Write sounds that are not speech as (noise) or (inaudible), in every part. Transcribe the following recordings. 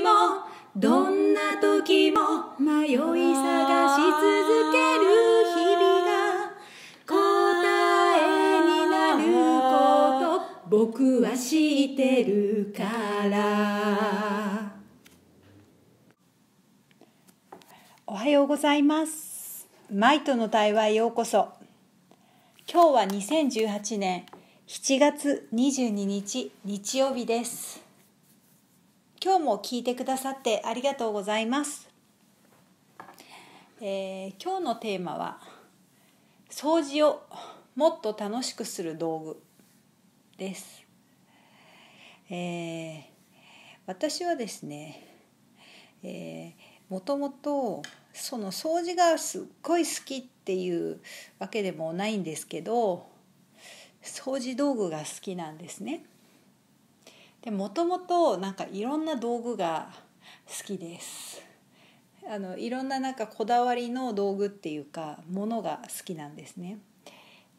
もどんな時も迷い探し続ける日々が答えになること僕は知ってるからおはようございますマイトの対話へようこそ今日は2018年7月22日日曜日です今日も聞いてくださってありがとうございます、えー、今日のテーマは掃除をもっと楽しくする道具です、えー、私はですね、えー、もともとその掃除がすっごい好きっていうわけでもないんですけど掃除道具が好きなんですね。でもともとなんかいろんな道具が好きですあのいろんななんかこだわりの道具っていうかものが好きなんですね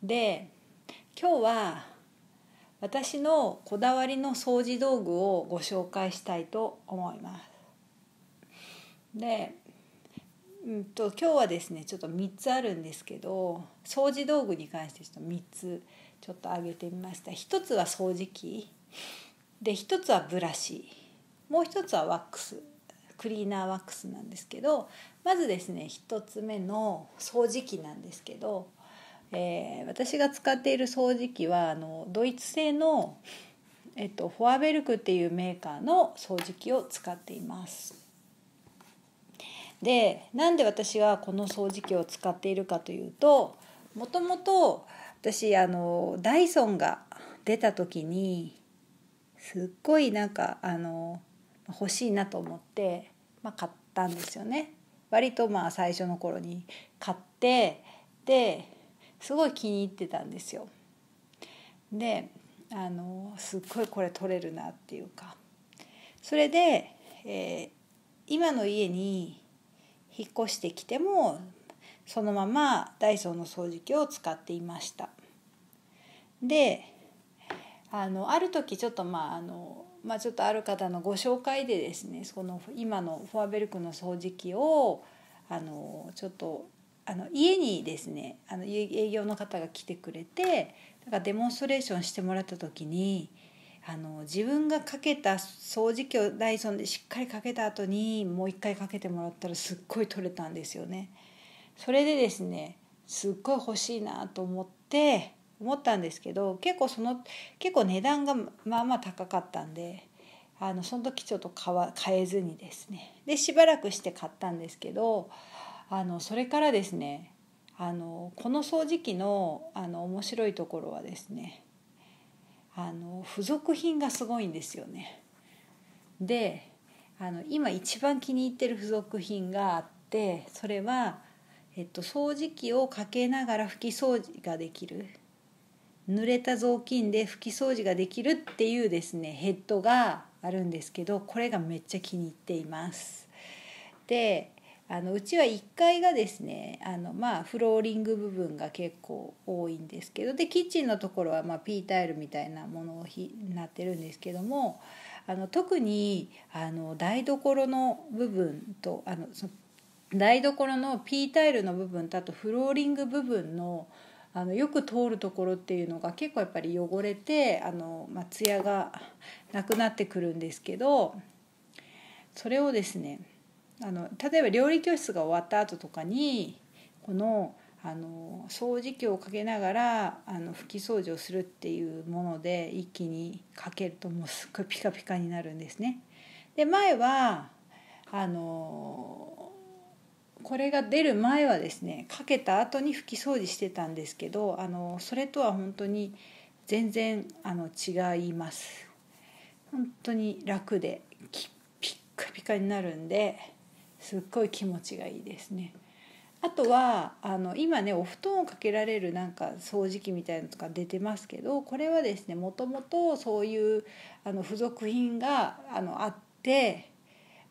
で今日は私のこだわりの掃除道具をご紹介したいと思いますで、うんと、今日はですねちょっと3つあるんですけど掃除道具に関してちょっと3つちょっと挙げてみました1つは掃除機で一つはブラシもう一つはワックスクリーナーワックスなんですけどまずですね1つ目の掃除機なんですけど、えー、私が使っている掃除機はあのドイツ製の、えっと、フォアベルクっていうメーカーの掃除機を使っています。でなんで私はこの掃除機を使っているかというともともと私あのダイソンが出た時にすっごいなんかあの欲しいなと思って、まあ、買ったんですよね。割とまあ最初の頃に買ってですごい気に入ってたんですよ。であのすっごいこれ取れるなっていうかそれで、えー、今の家に引っ越してきてもそのままダイソーの掃除機を使っていました。であのある時ちょっとまああのまあ、ちょっとある方のご紹介でですねその今のフォアベルクの掃除機をあのちょっとあの家にですねあの営業の方が来てくれてだからデモンストレーションしてもらった時にあの自分がかけた掃除機をダイソンでしっかりかけた後にもう一回かけてもらったらすっごい取れたんですよね。それでですねすっごい欲しいなと思って思ったんですけど結構その結構値段がまあまあ高かったんであのその時ちょっと買わ買えずにですねでしばらくして買ったんですけどあのそれからですねあのこの掃除機のあの面白いところはですねあの付属品がすごいんですよね。であの今一番気に入ってる付属品があってそれは、えっと、掃除機をかけながら拭き掃除ができる濡れた雑巾で拭き掃除ができるっていうですねヘッドがあるんですけどこれがめっちゃ気に入っています。であのうちは1階がですねあの、まあ、フローリング部分が結構多いんですけどでキッチンのところは、まあ、ータイルみたいなものになってるんですけどもあの特にあの台所の部分とあのその台所のピータイルの部分とあとフローリング部分のあのよく通るところっていうのが結構やっぱり汚れてあの、まあ、艶がなくなってくるんですけどそれをですねあの例えば料理教室が終わった後とかにこのあの掃除機をかけながらあの拭き掃除をするっていうもので一気にかけるともうすっごいピカピカになるんですね。で前はあのこれが出る前はですねかけた後に拭き掃除してたんですけどあのそれとは本当に全然あの違います本当に楽でピッカピカになるんですっごい気持ちがいいですねあとはあの今ねお布団をかけられるなんか掃除機みたいなのとか出てますけどこれはですねもともとそういうあの付属品があのあって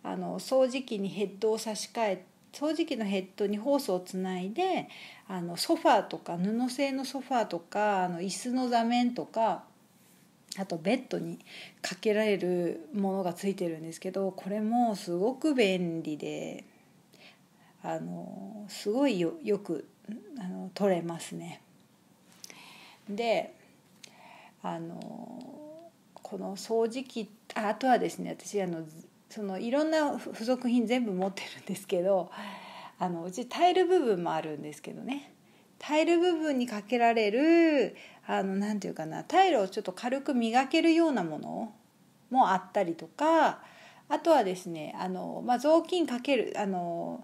あの掃除機にヘッドを差し替えて掃除機のヘッドにホースをつないであのソファーとか布製のソファーとかあの椅子の座面とかあとベッドにかけられるものがついてるんですけどこれもすごく便利であのすごいよくあの取れますね。であのこの掃除機あとはですね私あのそのいろんな付属品全部持ってるんですけどあのうちタイル部分もあるんですけどねタイル部分にかけられるあのなんていうかなタイルをちょっと軽く磨けるようなものもあったりとかあとはですねあの、まあ、雑巾かけるあの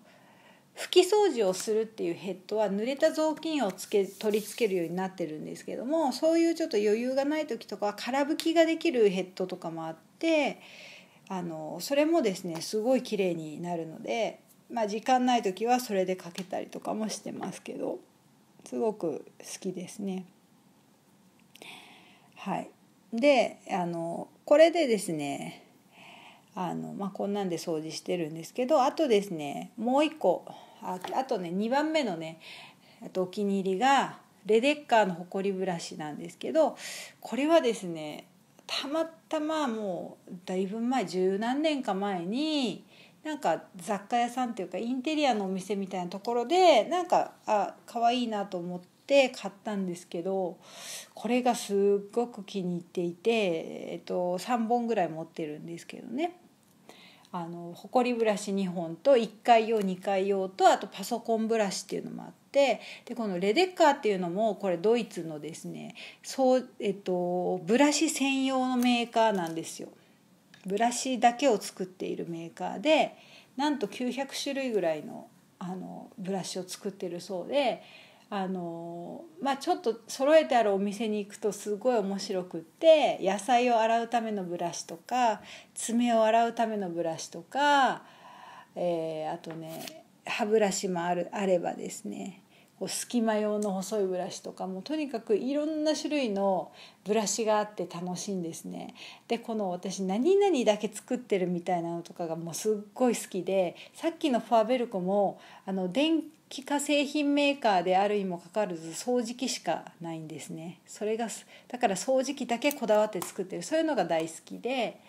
拭き掃除をするっていうヘッドは濡れた雑巾をつけ取り付けるようになってるんですけどもそういうちょっと余裕がない時とか空拭きができるヘッドとかもあって。あのそれもですねすごい綺麗になるので、まあ、時間ない時はそれでかけたりとかもしてますけどすごく好きですね。はい、であのこれでですねあの、まあ、こんなんで掃除してるんですけどあとですねもう一個ああとね2番目のねとお気に入りがレデッカーのほこりブラシなんですけどこれはですねたまたまもうだいぶ前十何年か前になんか雑貨屋さんっていうかインテリアのお店みたいなところでなんかあ可愛いなと思って買ったんですけどこれがすっごく気に入っていて、えっと、3本ぐらい持ってるんですけどね。あのほこりブラシ2本と1回用2回用とあとパソコンブラシっていうのもあってでこのレデッカーっていうのもこれドイツのですねそう、えっと、ブラシ専用のメーカーなんですよ。ブラシだけを作っているメーカーでなんと900種類ぐらいのあのブラシを作ってるそうであのまあ、ちょっと揃えてあるお店に行くとすごい面白くって野菜を洗うためのブラシとか爪を洗うためのブラシとか、えー、あとね歯ブラシもあるあればですねこう隙間用の細いブラシとかもとにかくいろんな種類のブラシがあって楽しいんですね。でこの私何々だけ作ってるみたいなのとかがもうすっごい好きでさっきのファーベルコもあの電気機化製品メーカーであるにもかかわらず掃除機しかないんですねそれがだから掃除機だけこだわって作ってるそういうのが大好きで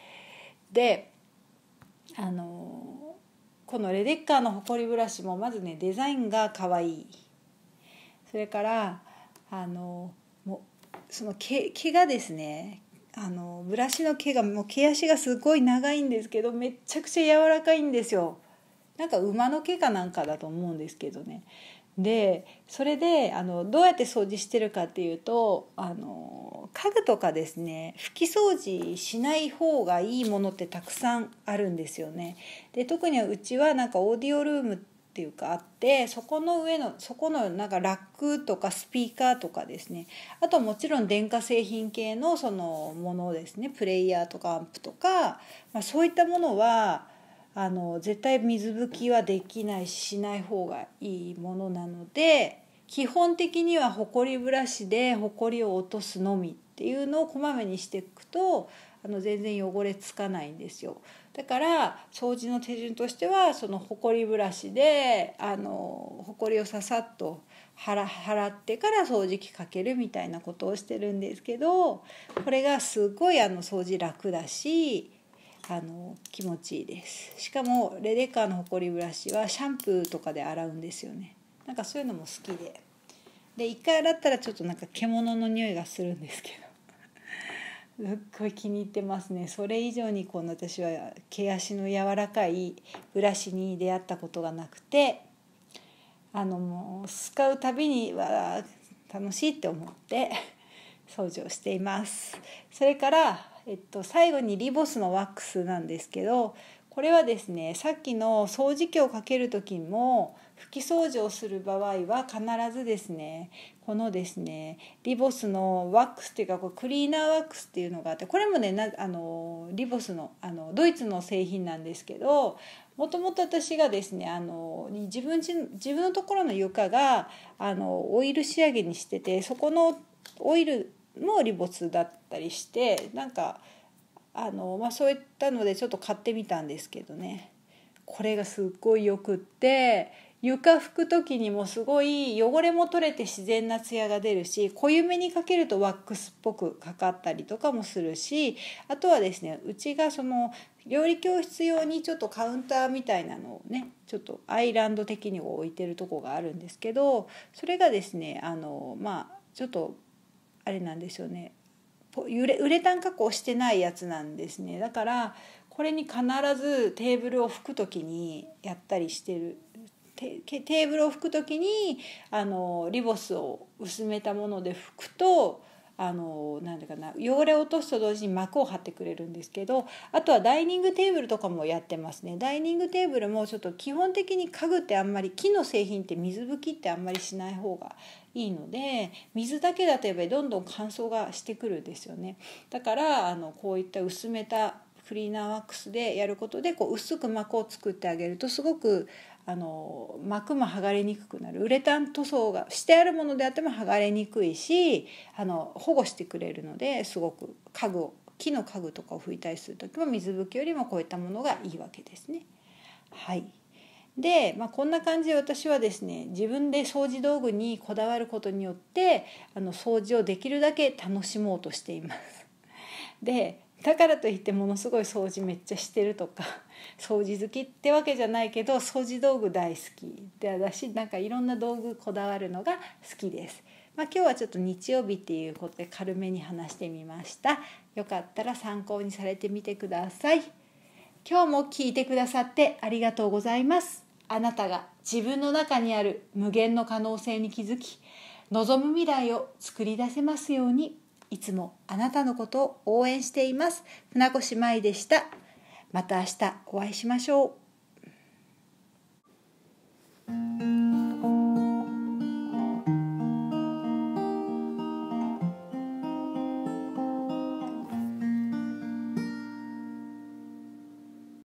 であのこのレデッカーのホコリブラシもまずねデザインが可愛いそれからあのもうその毛毛がですねあのブラシの毛がもう毛足がすごい長いんですけどめちゃくちゃ柔らかいんですよなんか馬の毛かなんかだと思うんですけどねでそれであのどうやって掃除してるかっていうとあの家具とかですね拭き掃除しない方がいいものってたくさんあるんですよね。で特にうちはなんかオーディオルームっていうかあってそこの上のそこのなんかラックとかスピーカーとかですねあともちろん電化製品系のそのものですねプレイヤーとかアンプとか、まあ、そういったものはあの絶対水拭きはできないししない方がいいものなので基本的にはホコリブラシでホコリを落とすのみっていうのをこまめにしていくとあの全然汚れつかないんですよ。だから掃除の手順としてはそのホコリブラシであのほこりをささっと払ってから掃除機かけるみたいなことをしてるんですけどこれがすごいあの掃除楽だしあの気持ちいいですしかもレデッカーのほこりブラシはシャンプーとかで洗うんですよねなんかそういうのも好きでで一回洗ったらちょっとなんか獣の匂いがするんですけどすっごい気に入ってますねそれ以上にこの私は毛足の柔らかいブラシに出会ったことがなくてあのもう使うたびには楽しいって思って掃除をしていますそれからえっと、最後にリボスのワックスなんですけどこれはですねさっきの掃除機をかける時も拭き掃除をする場合は必ずですねこのですねリボスのワックスっていうかこクリーナーワックスっていうのがあってこれもねなあのリボスのあのドイツの製品なんですけどもともと私がですねあの自分自分のところの床があのオイル仕上げにしててそこのオイルもリボだったりしてなんかあの、まあ、そういったのでちょっと買ってみたんですけどねこれがすっごいよくって床拭く時にもすごい汚れも取れて自然なツヤが出るし濃ゆめにかけるとワックスっぽくかかったりとかもするしあとはですねうちがその料理教室用にちょっとカウンターみたいなのをねちょっとアイランド的に置いてるとこがあるんですけどそれがですねあのまあちょっとあれなんですよねウレウレタン加工してないやつなんですねだからこれに必ずテーブルを拭く時にやったりしてるテーブルを拭く時にあのリボスを薄めたもので拭くとあのなんだかな汚れを落とすと同時に膜を張ってくれるんですけどあとはダイニングテーブルとかもやってますねダイニングテーブルもちょっと基本的に家具ってあんまり木の製品って水拭きってあんまりしない方がいいので水だけだとやっぱりどんどん乾燥がしてくるんですよねだからあのこういった薄めたクリーナーワックスでやることでこう薄く膜を作ってあげるとすごくあの膜も剥がれにくくなるウレタン塗装がしてあるものであっても剥がれにくいしあの保護してくれるのですごく家具を木の家具とかを拭いたりする時も水拭きよりもこういったものがいいわけですね。はいで、まあ、こんな感じで私はですね自分で掃除道具にこだわることによってあの掃除をできるだけ楽しもうとしています。でだからといってものすごい掃除めっちゃしてるとか (laughs) 掃除好きってわけじゃないけど掃除道具大好きで私なんかいろんな道具こだわるのが好きです。まあ、今日はちょっと日曜日っていうことで軽めに話してみました。よかったら参考にされてみてください。今日も聞いてくださってありがとうございます。あなたが自分の中にある無限の可能性に気づき望む未来を作り出せますように。いつもあなたのことを応援しています船越舞でしたまた明日お会いしましょう